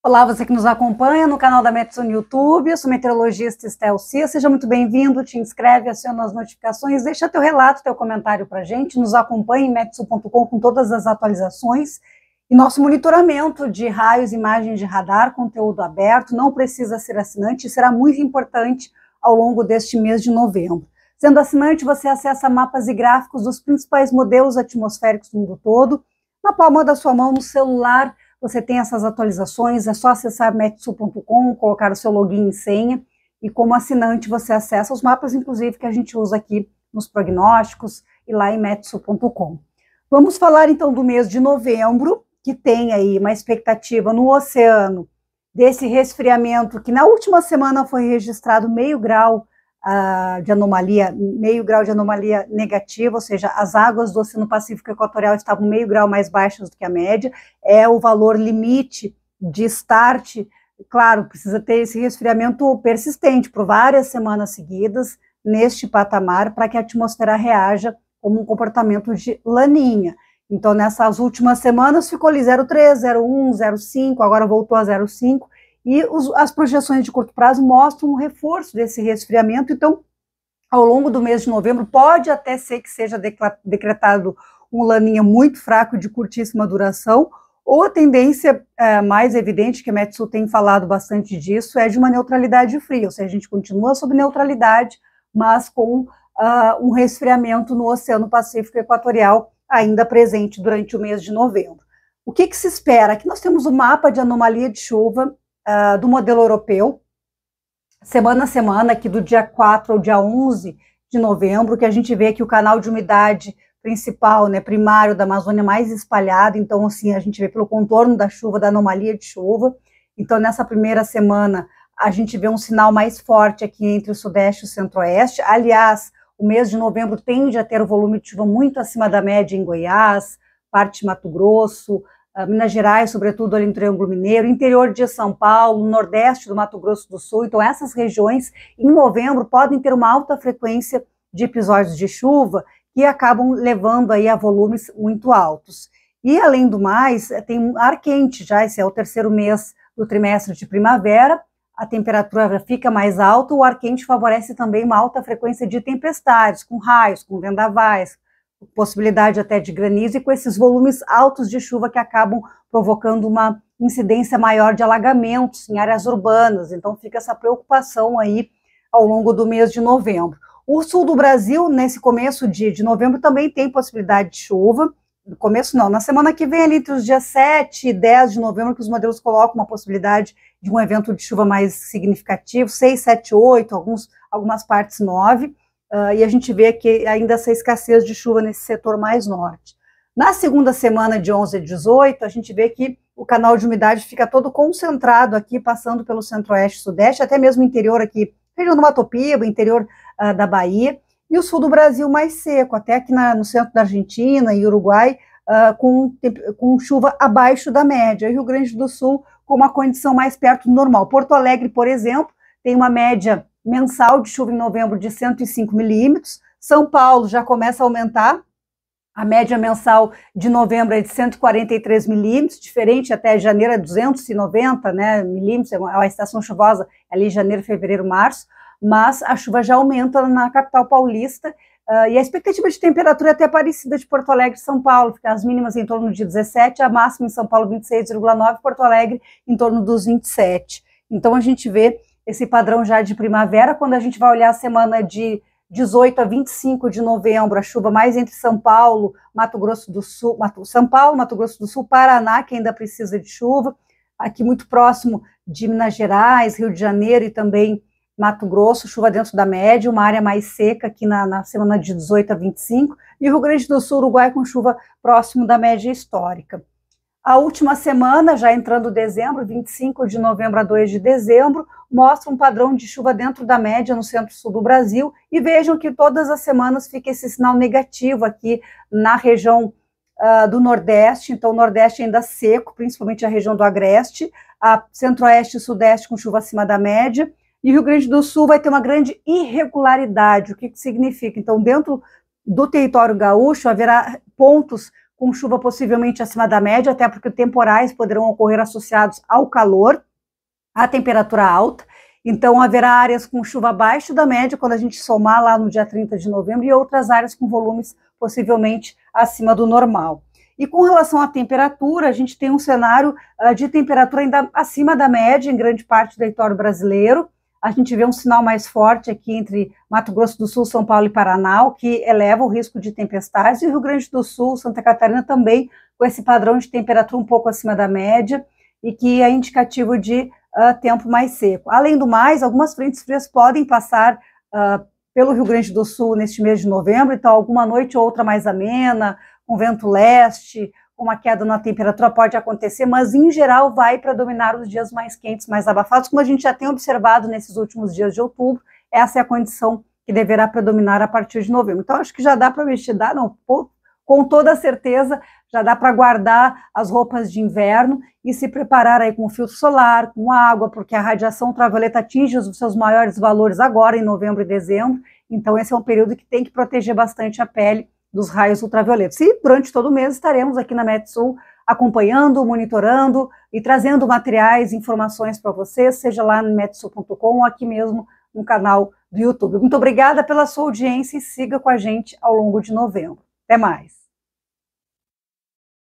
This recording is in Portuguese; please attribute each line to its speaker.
Speaker 1: Olá, você que nos acompanha no canal da Metsu no YouTube, eu sou meteorologista Estel Cia, seja muito bem-vindo, te inscreve, aciona as notificações, deixa teu relato, teu comentário pra gente, nos acompanhe em metsu.com com todas as atualizações e nosso monitoramento de raios, imagens de radar, conteúdo aberto, não precisa ser assinante, será muito importante ao longo deste mês de novembro. Sendo assinante, você acessa mapas e gráficos dos principais modelos atmosféricos do mundo todo, na palma da sua mão, no celular, você tem essas atualizações, é só acessar metsu.com, colocar o seu login e senha, e como assinante você acessa os mapas, inclusive, que a gente usa aqui nos prognósticos e lá em metsu.com. Vamos falar então do mês de novembro, que tem aí uma expectativa no oceano desse resfriamento que na última semana foi registrado meio grau uh, de anomalia, meio grau de anomalia negativa, ou seja, as águas do Oceano Pacífico Equatorial estavam meio grau mais baixas do que a média, é o valor limite de start. Claro, precisa ter esse resfriamento persistente por várias semanas seguidas neste patamar para que a atmosfera reaja como um comportamento de laninha. Então, nessas últimas semanas ficou ali 0,3, 0,1, 0,5, agora voltou a 0,5. E os, as projeções de curto prazo mostram um reforço desse resfriamento. Então, ao longo do mês de novembro, pode até ser que seja decretado um laninha muito fraco de curtíssima duração, ou a tendência é, mais evidente, que a Metsu tem falado bastante disso, é de uma neutralidade fria, ou seja, a gente continua sob neutralidade, mas com uh, um resfriamento no Oceano Pacífico Equatorial ainda presente durante o mês de novembro. O que, que se espera? Aqui nós temos o um mapa de anomalia de chuva ah, do modelo europeu, semana a semana, aqui do dia 4 ao dia 11 de novembro, que a gente vê que o canal de umidade principal, né, primário da Amazônia é mais espalhado, então assim, a gente vê pelo contorno da chuva, da anomalia de chuva. Então nessa primeira semana a gente vê um sinal mais forte aqui entre o sudeste e o centro-oeste. Aliás, o mês de novembro tende a ter o volume de chuva muito acima da média em Goiás, parte de Mato Grosso, ah, Minas Gerais, sobretudo ali no Triângulo Mineiro, interior de São Paulo, nordeste do Mato Grosso do Sul. Então, essas regiões, em novembro, podem ter uma alta frequência de episódios de chuva que acabam levando aí a volumes muito altos. E, além do mais, eh, tem um ar quente já, esse é o terceiro mês do trimestre de primavera, a temperatura fica mais alta, o ar quente favorece também uma alta frequência de tempestades, com raios, com vendavais, possibilidade até de granizo e com esses volumes altos de chuva que acabam provocando uma incidência maior de alagamentos em áreas urbanas. Então fica essa preocupação aí ao longo do mês de novembro. O sul do Brasil, nesse começo de, de novembro, também tem possibilidade de chuva. No começo não, na semana que vem, ali entre os dias 7 e 10 de novembro, que os modelos colocam uma possibilidade de um evento de chuva mais significativo, 6, 7, 8, alguns, algumas partes 9 uh, e a gente vê que ainda essa escassez de chuva nesse setor mais norte. Na segunda semana de 11 e 18, a gente vê que o canal de umidade fica todo concentrado aqui, passando pelo centro-oeste, sudeste, até mesmo interior aqui, região do Mato Piba, interior uh, da Bahia, e o sul do Brasil mais seco, até aqui na, no centro da Argentina e Uruguai, uh, com, com chuva abaixo da média, e Rio Grande do Sul com uma condição mais perto do normal. Porto Alegre, por exemplo, tem uma média mensal de chuva em novembro de 105 milímetros. São Paulo já começa a aumentar. A média mensal de novembro é de 143 milímetros, diferente até janeiro é 290 né, milímetros, é a é estação chuvosa é ali janeiro, fevereiro, março, mas a chuva já aumenta na capital paulista Uh, e a expectativa de temperatura é até parecida de Porto Alegre e São Paulo, fica as mínimas em torno de 17, a máxima em São Paulo 26,9, Porto Alegre em torno dos 27. Então a gente vê esse padrão já de primavera. Quando a gente vai olhar a semana de 18 a 25 de novembro, a chuva mais entre São Paulo, Mato Grosso do Sul, Mato, São Paulo, Mato Grosso do Sul, Paraná, que ainda precisa de chuva, aqui muito próximo de Minas Gerais, Rio de Janeiro e também Mato Grosso, chuva dentro da média, uma área mais seca aqui na, na semana de 18 a 25, e Rio Grande do Sul, Uruguai, com chuva próximo da média histórica. A última semana, já entrando dezembro, 25 de novembro a 2 de dezembro, mostra um padrão de chuva dentro da média no centro-sul do Brasil. E vejam que todas as semanas fica esse sinal negativo aqui na região uh, do Nordeste. Então, o Nordeste ainda seco, principalmente a região do Agreste, a Centro-Oeste e Sudeste com chuva acima da média. E Rio Grande do Sul vai ter uma grande irregularidade. O que, que significa? Então, dentro do território gaúcho haverá pontos com chuva possivelmente acima da média, até porque temporais poderão ocorrer associados ao calor, à temperatura alta. Então, haverá áreas com chuva abaixo da média quando a gente somar lá no dia 30 de novembro e outras áreas com volumes possivelmente acima do normal. E com relação à temperatura, a gente tem um cenário ah, de temperatura ainda acima da média em grande parte do território brasileiro a gente vê um sinal mais forte aqui entre Mato Grosso do Sul, São Paulo e Paraná, que eleva o risco de tempestades, e o Rio Grande do Sul, Santa Catarina também, com esse padrão de temperatura um pouco acima da média, e que é indicativo de uh, tempo mais seco. Além do mais, algumas frentes frias podem passar uh, pelo Rio Grande do Sul neste mês de novembro, então alguma noite ou outra mais amena, com vento leste, uma queda na temperatura pode acontecer, mas em geral vai predominar os dias mais quentes, mais abafados, como a gente já tem observado nesses últimos dias de outubro, essa é a condição que deverá predominar a partir de novembro. Então acho que já dá para vestir, dá não, com toda certeza, já dá para guardar as roupas de inverno e se preparar aí com filtro solar, com água, porque a radiação ultravioleta atinge os seus maiores valores agora em novembro e dezembro. Então esse é um período que tem que proteger bastante a pele dos raios ultravioletos. E durante todo o mês estaremos aqui na MedSul acompanhando, monitorando e trazendo materiais, informações para vocês, seja lá no medsul.com ou aqui mesmo no canal do YouTube. Muito obrigada pela sua audiência e siga com a gente ao longo de novembro. Até mais!